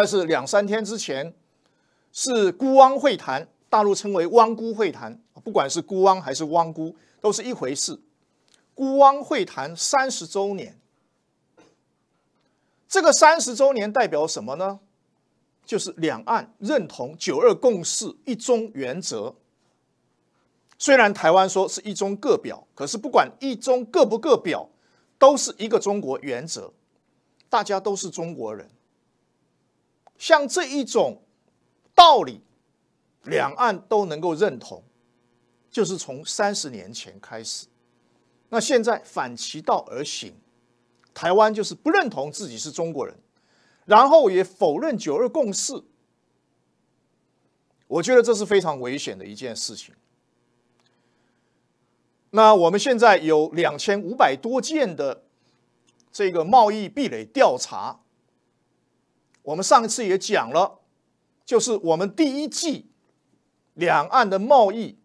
但是两三天之前是孤汪会谈，大陆称为汪辜会谈，不管是孤汪还是汪辜，都是一回事。孤汪会谈三十周年，这个三十周年代表什么呢？就是两岸认同“九二共识”“一中原则”。虽然台湾说是一中各表，可是不管一中各不各表，都是一个中国原则，大家都是中国人。像这一种道理，两岸都能够认同，就是从三十年前开始。那现在反其道而行，台湾就是不认同自己是中国人，然后也否认九二共识。我觉得这是非常危险的一件事情。那我们现在有两千五百多件的这个贸易壁垒调查。我们上一次也讲了，就是我们第一季，两岸的贸易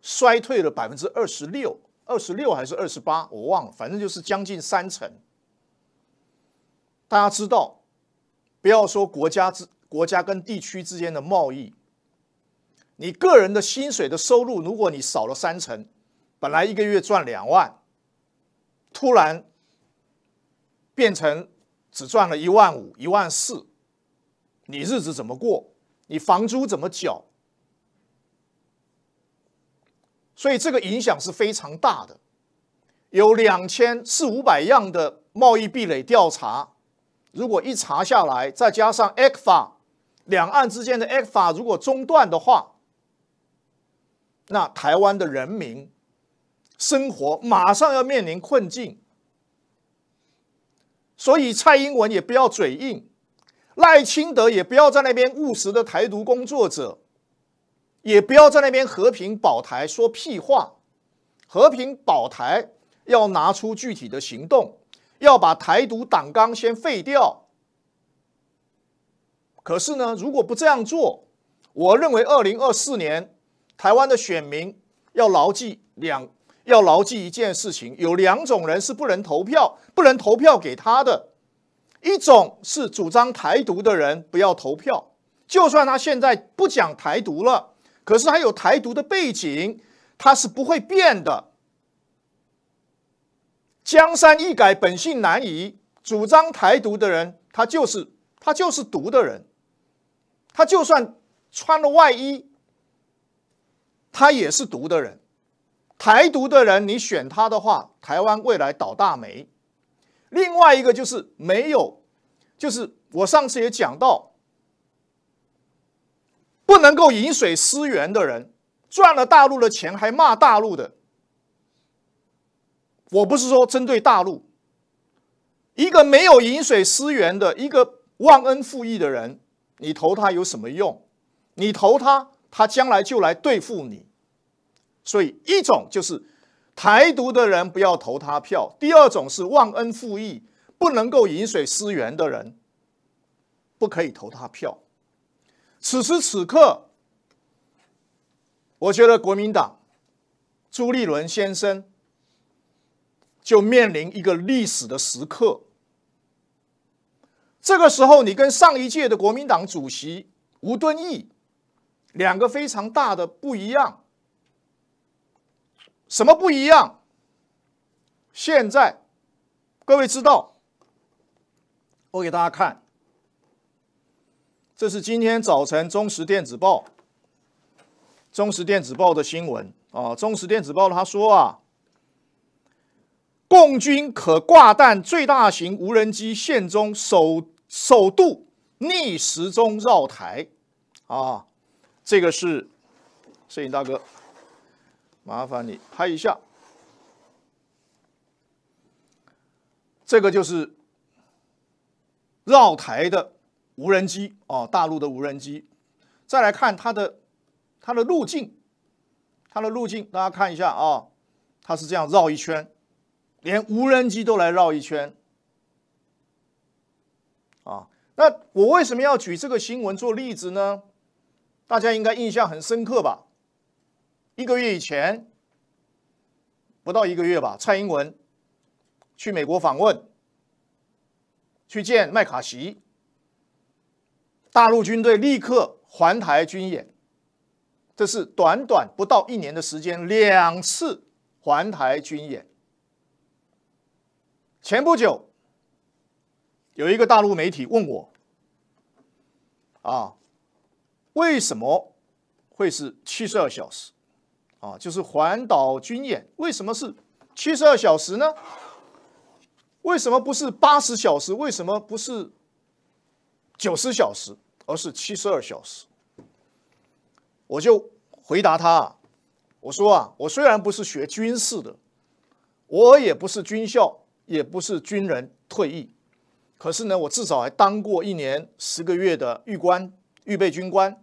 衰退了百分之二十六，二十六还是二十八，我忘了，反正就是将近三成。大家知道，不要说国家之国家跟地区之间的贸易，你个人的薪水的收入，如果你少了三成，本来一个月赚两万，突然变成只赚了一万五、一万四。你日子怎么过？你房租怎么缴？所以这个影响是非常大的。有两千四五百样的贸易壁垒调查，如果一查下来，再加上 ECFA，两岸之间的 ECFA 如果中断的话，那台湾的人民生活马上要面临困境。所以蔡英文也不要嘴硬。赖清德也不要在那边务实的台独工作者，也不要在那边和平保台说屁话，和平保台要拿出具体的行动，要把台独党纲先废掉。可是呢，如果不这样做，我认为二零二四年台湾的选民要牢记两要牢记一件事情：有两种人是不能投票，不能投票给他的。一种是主张台独的人不要投票，就算他现在不讲台独了，可是他有台独的背景，他是不会变的。江山易改，本性难移。主张台独的人，他就是他就是独的人，他就算穿了外衣，他也是独的人。台独的人，你选他的话，台湾未来倒大霉。另外一个就是没有，就是我上次也讲到，不能够饮水思源的人，赚了大陆的钱还骂大陆的，我不是说针对大陆。一个没有饮水思源的一个忘恩负义的人，你投他有什么用？你投他，他将来就来对付你。所以一种就是。台独的人不要投他票。第二种是忘恩负义、不能够饮水思源的人，不可以投他票。此时此刻，我觉得国民党朱立伦先生就面临一个历史的时刻。这个时候，你跟上一届的国民党主席吴敦义两个非常大的不一样。什么不一样？现在各位知道，我给大家看，这是今天早晨《中时电子报》《中时电子报》的新闻啊，《中时电子报》他说啊，共军可挂弹最大型无人机现中首首度逆时钟绕台啊，这个是摄影大哥。麻烦你拍一下，这个就是绕台的无人机哦，大陆的无人机。再来看它的它的路径，它的路径，大家看一下啊，它是这样绕一圈，连无人机都来绕一圈啊。那我为什么要举这个新闻做例子呢？大家应该印象很深刻吧？一个月以前，不到一个月吧，蔡英文去美国访问，去见麦卡锡，大陆军队立刻环台军演，这是短短不到一年的时间，两次环台军演。前不久，有一个大陆媒体问我，啊，为什么会是七十二小时？啊，就是环岛军演，为什么是七十二小时呢？为什么不是八十小时？为什么不是九十小时，而是七十二小时？我就回答他，我说啊，我虽然不是学军事的，我也不是军校，也不是军人退役，可是呢，我至少还当过一年十个月的预官、预备军官，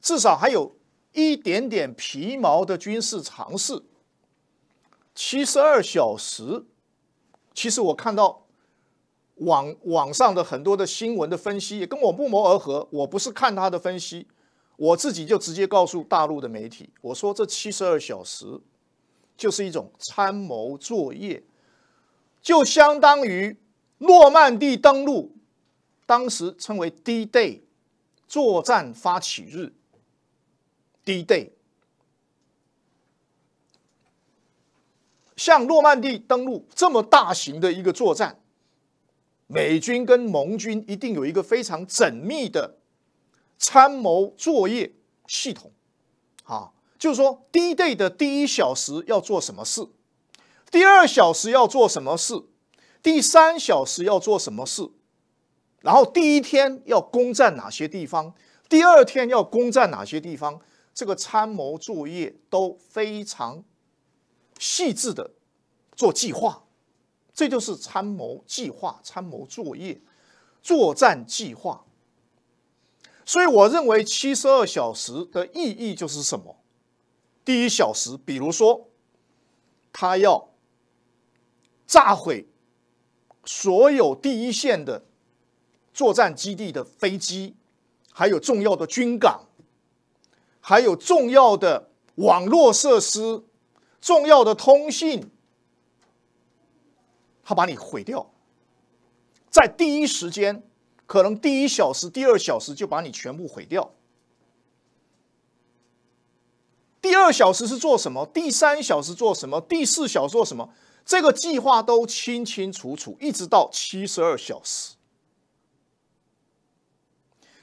至少还有。一点点皮毛的军事尝试，七十二小时。其实我看到网网上的很多的新闻的分析也跟我不谋而合。我不是看他的分析，我自己就直接告诉大陆的媒体，我说这七十二小时就是一种参谋作业，就相当于诺曼底登陆，当时称为 D-Day 作战发起日。D day，像诺曼底登陆这么大型的一个作战，美军跟盟军一定有一个非常缜密的参谋作业系统。啊，就是说 D day 的第一小时要做什么事，第二小时要做什么事，第三小时要做什么事，然后第一天要攻占哪些地方，第二天要攻占哪些地方。这个参谋作业都非常细致的做计划，这就是参谋计划、参谋作业、作战计划。所以，我认为七十二小时的意义就是什么？第一小时，比如说他要炸毁所有第一线的作战基地的飞机，还有重要的军港。还有重要的网络设施，重要的通信，他把你毁掉，在第一时间，可能第一小时、第二小时就把你全部毁掉。第二小时是做什么？第三小时做什么？第四小时做什么？这个计划都清清楚楚，一直到七十二小时。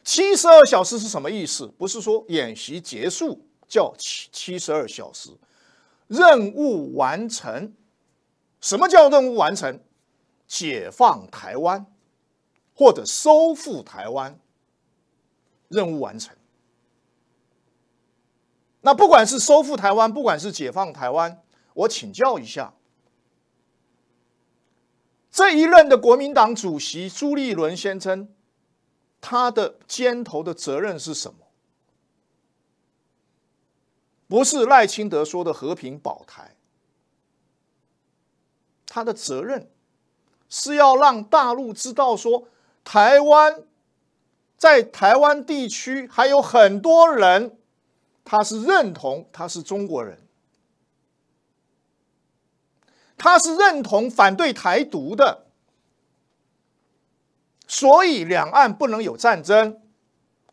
七十二小时是什么意思？不是说演习结束叫七七十二小时，任务完成？什么叫任务完成？解放台湾或者收复台湾，任务完成。那不管是收复台湾，不管是解放台湾，我请教一下，这一任的国民党主席朱立伦先生。他的肩头的责任是什么？不是赖清德说的和平保台。他的责任是要让大陆知道，说台湾在台湾地区还有很多人，他是认同他是中国人，他是认同反对台独的。所以两岸不能有战争，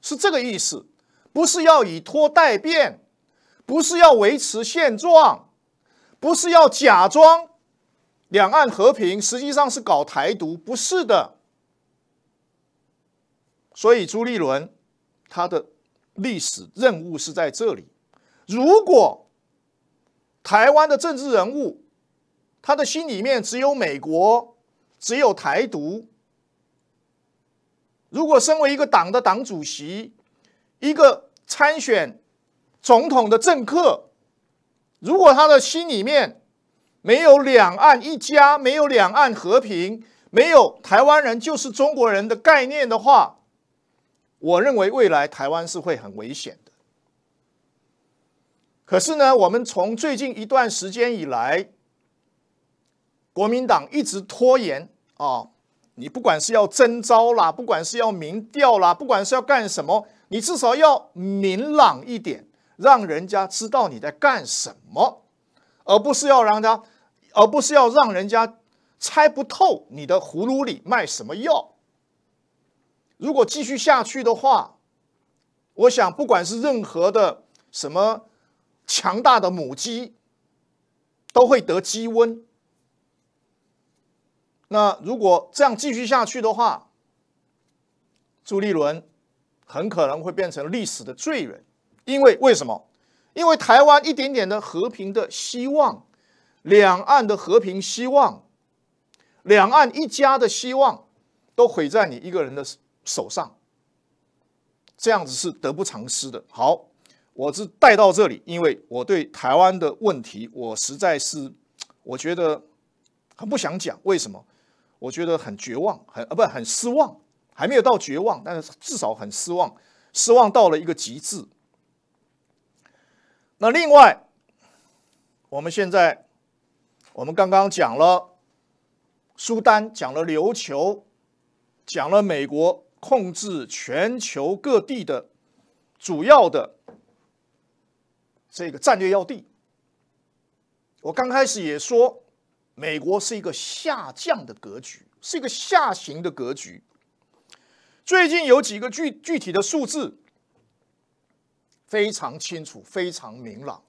是这个意思，不是要以拖代变，不是要维持现状，不是要假装两岸和平，实际上是搞台独，不是的。所以朱立伦他的历史任务是在这里。如果台湾的政治人物他的心里面只有美国，只有台独，如果身为一个党的党主席，一个参选总统的政客，如果他的心里面没有两岸一家，没有两岸和平，没有台湾人就是中国人的概念的话，我认为未来台湾是会很危险的。可是呢，我们从最近一段时间以来，国民党一直拖延啊。你不管是要征招啦，不管是要民调啦，不管是要干什么，你至少要明朗一点，让人家知道你在干什么，而不是要让他，而不是要让人家猜不透你的葫芦里卖什么药。如果继续下去的话，我想，不管是任何的什么强大的母鸡，都会得鸡瘟。那如果这样继续下去的话，朱立伦很可能会变成历史的罪人，因为为什么？因为台湾一点点的和平的希望，两岸的和平希望，两岸一家的希望，都毁在你一个人的手上，这样子是得不偿失的。好，我是带到这里，因为我对台湾的问题，我实在是我觉得很不想讲，为什么？我觉得很绝望，很啊，不，很失望，还没有到绝望，但是至少很失望，失望到了一个极致。那另外，我们现在我们刚刚讲了苏丹，讲了琉球，讲了美国控制全球各地的主要的这个战略要地。我刚开始也说。美国是一个下降的格局，是一个下行的格局。最近有几个具具体的数字非常清楚、非常明朗。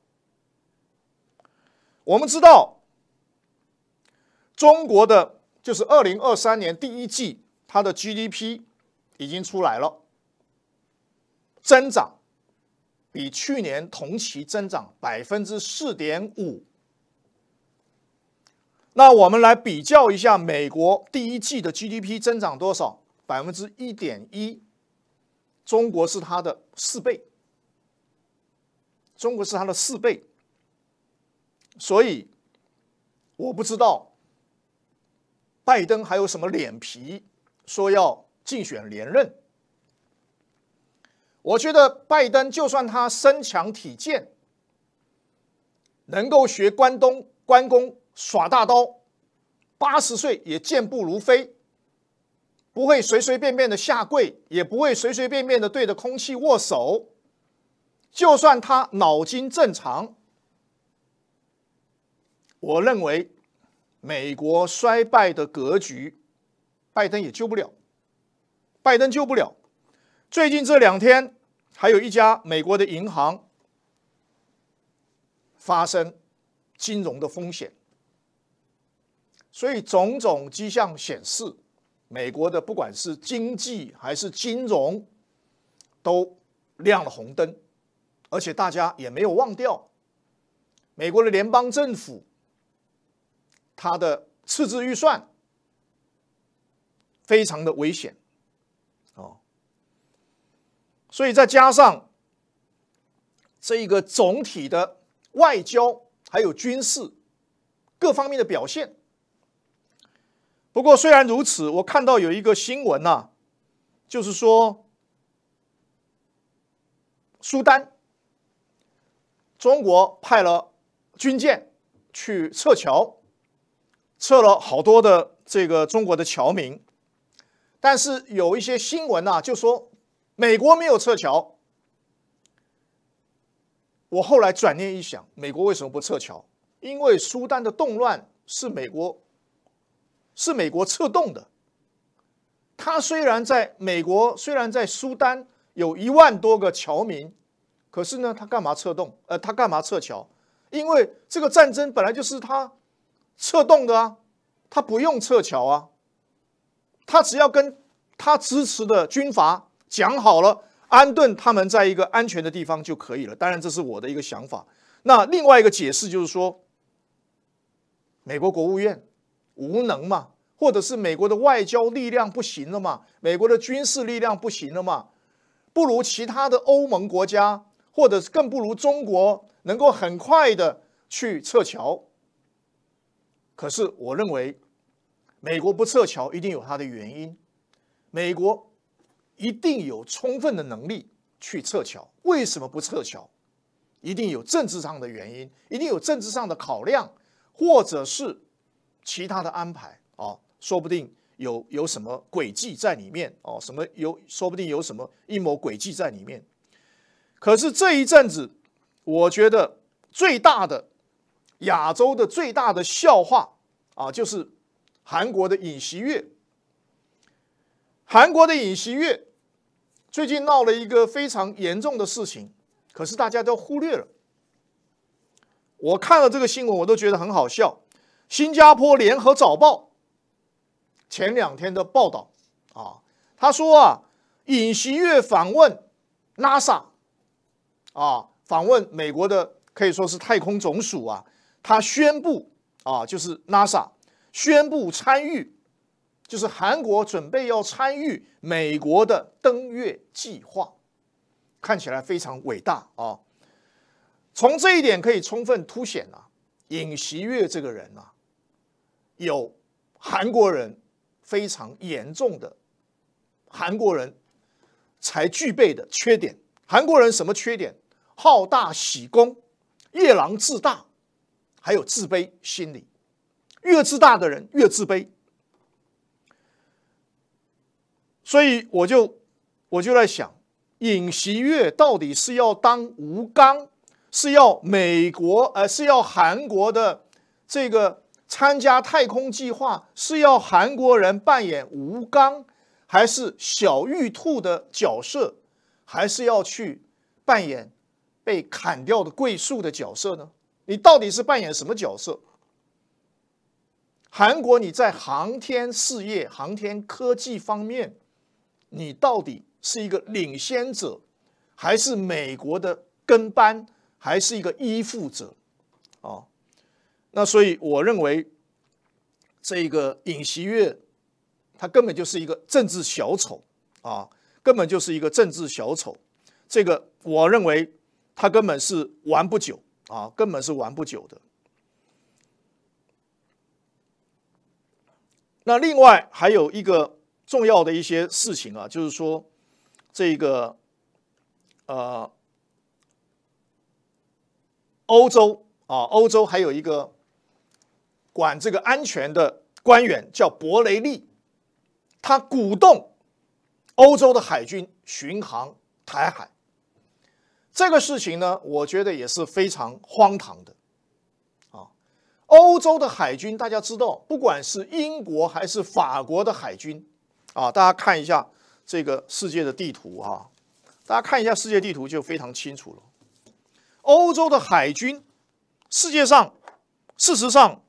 我们知道中国的就是二零二三年第一季，它的 GDP 已经出来了，增长比去年同期增长百分之四点五。那我们来比较一下，美国第一季的 GDP 增长多少？百分之一点一，中国是它的四倍，中国是它的四倍。所以，我不知道拜登还有什么脸皮说要竞选连任。我觉得拜登就算他身强体健，能够学关东关公。耍大刀，八十岁也健步如飞。不会随随便便的下跪，也不会随随便便的对着空气握手。就算他脑筋正常，我认为美国衰败的格局，拜登也救不了。拜登救不了。最近这两天，还有一家美国的银行发生金融的风险。所以种种迹象显示，美国的不管是经济还是金融，都亮了红灯，而且大家也没有忘掉，美国的联邦政府，它的赤字预算非常的危险，哦，所以再加上这一个总体的外交还有军事各方面的表现。不过，虽然如此，我看到有一个新闻呐，就是说，苏丹，中国派了军舰去撤侨，撤了好多的这个中国的侨民，但是有一些新闻呐，就说美国没有撤侨。我后来转念一想，美国为什么不撤侨？因为苏丹的动乱是美国。是美国策动的。他虽然在美国，虽然在苏丹有一万多个侨民，可是呢，他干嘛策动？呃，他干嘛撤侨？因为这个战争本来就是他策动的啊，他不用撤侨啊，他只要跟他支持的军阀讲好了，安顿他们在一个安全的地方就可以了。当然，这是我的一个想法。那另外一个解释就是说，美国国务院。无能嘛，或者是美国的外交力量不行了嘛，美国的军事力量不行了嘛，不如其他的欧盟国家，或者是更不如中国能够很快的去撤侨。可是我认为，美国不撤侨一定有它的原因，美国一定有充分的能力去撤侨。为什么不撤侨？一定有政治上的原因，一定有政治上的考量，或者是。其他的安排啊，说不定有有什么诡计在里面哦，什么有说不定有什么阴谋诡计在里面。可是这一阵子，我觉得最大的亚洲的最大的笑话啊，就是韩国的尹锡悦。韩国的尹锡悦最近闹了一个非常严重的事情，可是大家都忽略了。我看了这个新闻，我都觉得很好笑。新加坡联合早报前两天的报道啊，他说啊，尹锡悦访问 NASA 啊，访问美国的可以说是太空总署啊，他宣布啊，就是 NASA 宣布参与，就是韩国准备要参与美国的登月计划，看起来非常伟大啊。从这一点可以充分凸显了尹锡悦这个人啊。有韩国人非常严重的韩国人才具备的缺点。韩国人什么缺点？好大喜功、夜郎自大，还有自卑心理。越自大的人越自卑。所以我就我就在想，尹锡悦到底是要当吴刚，是要美国，呃，是要韩国的这个？参加太空计划是要韩国人扮演吴刚，还是小玉兔的角色，还是要去扮演被砍掉的桂树的角色呢？你到底是扮演什么角色？韩国，你在航天事业、航天科技方面，你到底是一个领先者，还是美国的跟班，还是一个依附者？那所以我认为，这个尹锡悦，他根本就是一个政治小丑啊，根本就是一个政治小丑。这个我认为他根本是玩不久啊，根本是玩不久的。那另外还有一个重要的一些事情啊，就是说这个呃，欧洲啊，欧洲还有一个。管这个安全的官员叫博雷利，他鼓动欧洲的海军巡航台海，这个事情呢，我觉得也是非常荒唐的，啊，欧洲的海军大家知道，不管是英国还是法国的海军，啊，大家看一下这个世界的地图啊，大家看一下世界地图就非常清楚了，欧洲的海军，世界上事实上。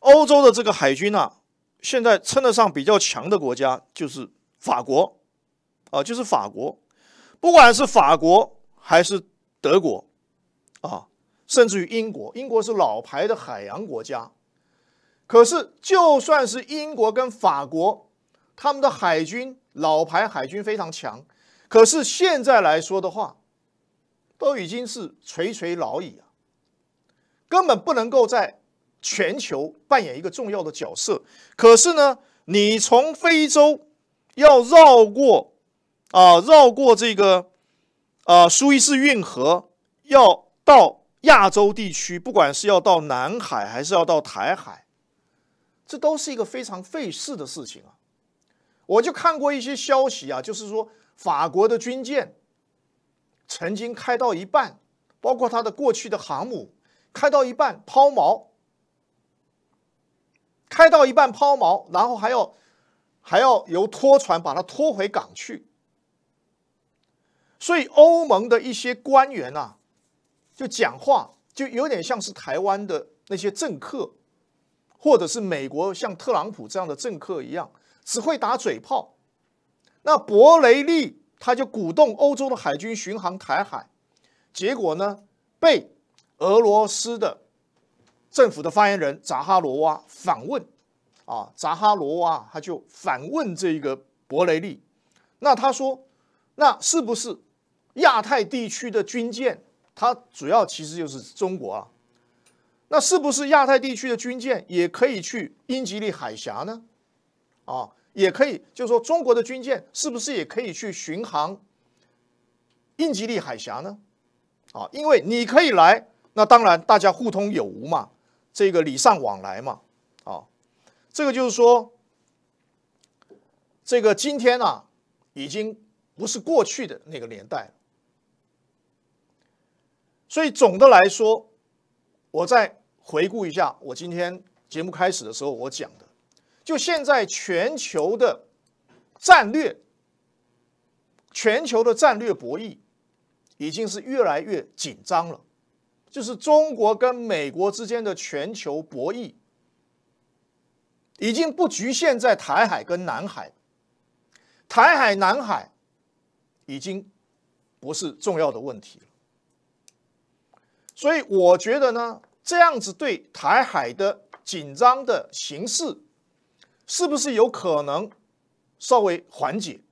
欧洲的这个海军呢，现在称得上比较强的国家就是法国，啊，就是法国，不管是法国还是德国，啊，甚至于英国，英国是老牌的海洋国家，可是就算是英国跟法国，他们的海军老牌海军非常强，可是现在来说的话，都已经是垂垂老矣啊，根本不能够在。全球扮演一个重要的角色，可是呢，你从非洲要绕过，啊，绕过这个，啊，苏伊士运河，要到亚洲地区，不管是要到南海还是要到台海，这都是一个非常费事的事情啊。我就看过一些消息啊，就是说法国的军舰曾经开到一半，包括它的过去的航母开到一半抛锚。开到一半抛锚，然后还要还要由拖船把它拖回港去。所以欧盟的一些官员啊，就讲话就有点像是台湾的那些政客，或者是美国像特朗普这样的政客一样，只会打嘴炮。那伯雷利他就鼓动欧洲的海军巡航台海，结果呢被俄罗斯的。政府的发言人扎哈罗娃反问，啊，扎哈罗娃他就反问这一个伯雷利，那他说，那是不是亚太地区的军舰，它主要其实就是中国啊？那是不是亚太地区的军舰也可以去英吉利海峡呢？啊，也可以，就是说中国的军舰是不是也可以去巡航英吉利海峡呢？啊，因为你可以来，那当然大家互通有无嘛。这个礼尚往来嘛，啊，这个就是说，这个今天啊，已经不是过去的那个年代，所以总的来说，我再回顾一下我今天节目开始的时候我讲的，就现在全球的战略，全球的战略博弈已经是越来越紧张了。就是中国跟美国之间的全球博弈，已经不局限在台海跟南海，台海、南海已经不是重要的问题了。所以我觉得呢，这样子对台海的紧张的形势，是不是有可能稍微缓解？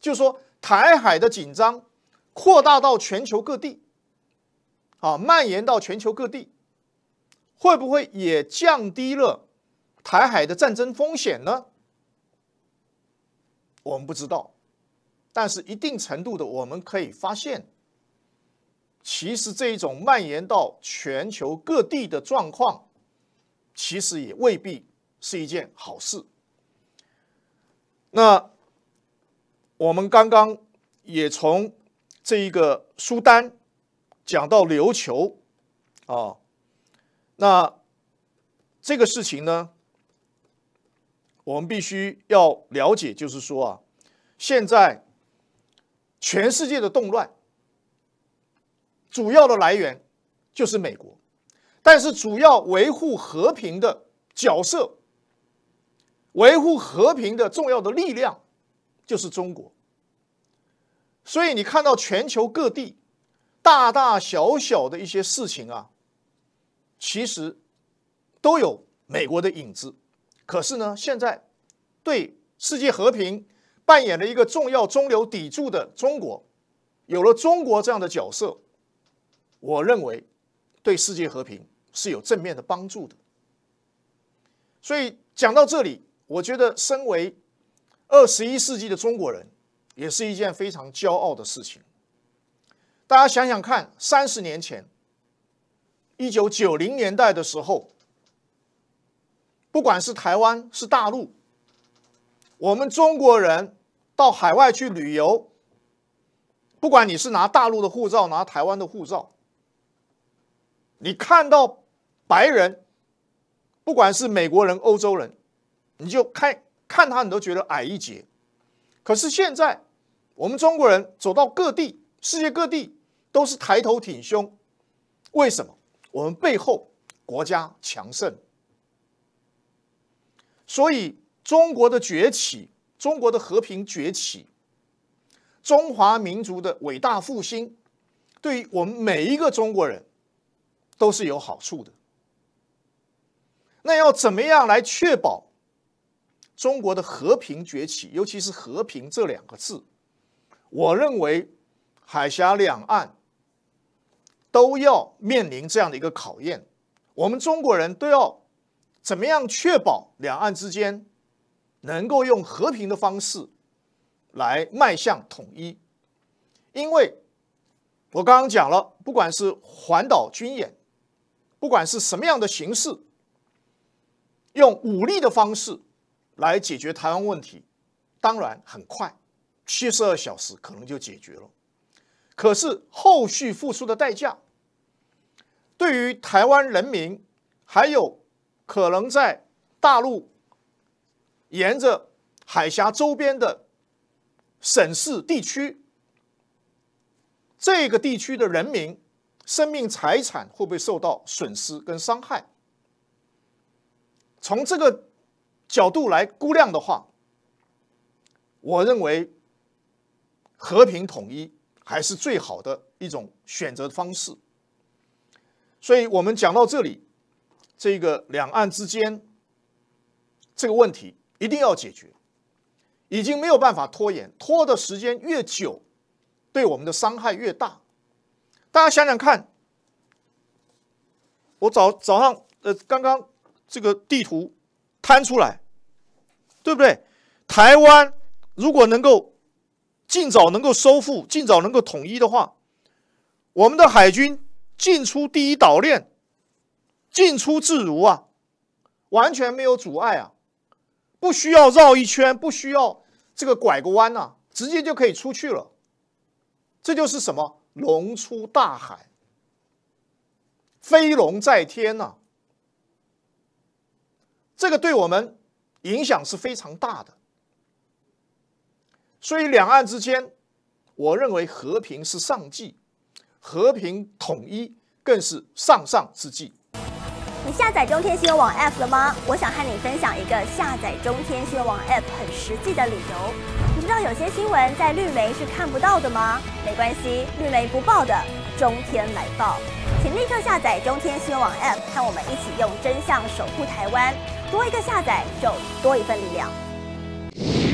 就说台海的紧张扩大到全球各地。啊，蔓延到全球各地，会不会也降低了台海的战争风险呢？我们不知道，但是一定程度的，我们可以发现，其实这一种蔓延到全球各地的状况，其实也未必是一件好事。那我们刚刚也从这一个苏丹。讲到琉球啊，那这个事情呢，我们必须要了解，就是说啊，现在全世界的动乱，主要的来源就是美国，但是主要维护和平的角色、维护和平的重要的力量就是中国，所以你看到全球各地。大大小小的一些事情啊，其实都有美国的影子。可是呢，现在对世界和平扮演了一个重要中流砥柱的中国，有了中国这样的角色，我认为对世界和平是有正面的帮助的。所以讲到这里，我觉得身为二十一世纪的中国人，也是一件非常骄傲的事情。大家想想看，三十年前，一九九零年代的时候，不管是台湾是大陆，我们中国人到海外去旅游，不管你是拿大陆的护照，拿台湾的护照，你看到白人，不管是美国人、欧洲人，你就看看他，你都觉得矮一截。可是现在，我们中国人走到各地，世界各地。都是抬头挺胸，为什么？我们背后国家强盛，所以中国的崛起，中国的和平崛起，中华民族的伟大复兴，对于我们每一个中国人都是有好处的。那要怎么样来确保中国的和平崛起？尤其是“和平”这两个字，我认为海峡两岸。都要面临这样的一个考验。我们中国人都要怎么样确保两岸之间能够用和平的方式来迈向统一？因为，我刚刚讲了，不管是环岛军演，不管是什么样的形式，用武力的方式来解决台湾问题，当然很快，七十二小时可能就解决了。可是后续付出的代价。对于台湾人民，还有可能在大陆沿着海峡周边的省市地区，这个地区的人民生命财产会不会受到损失跟伤害？从这个角度来估量的话，我认为和平统一还是最好的一种选择方式。所以我们讲到这里，这个两岸之间这个问题一定要解决，已经没有办法拖延，拖的时间越久，对我们的伤害越大。大家想想看，我早早上呃刚刚这个地图摊出来，对不对？台湾如果能够尽早能够收复，尽早能够统一的话，我们的海军。进出第一岛链，进出自如啊，完全没有阻碍啊，不需要绕一圈，不需要这个拐个弯呐，直接就可以出去了。这就是什么？龙出大海，飞龙在天呐。这个对我们影响是非常大的。所以两岸之间，我认为和平是上计。和平统一更是上上之计。你下载中天新闻网 App 了吗？我想和你分享一个下载中天新闻网 App 很实际的理由。你知道有些新闻在绿媒是看不到的吗？没关系，绿媒不报的中天来报。请立刻下载中天新闻网 App，和我们一起用真相守护台湾。多一个下载就多一份力量。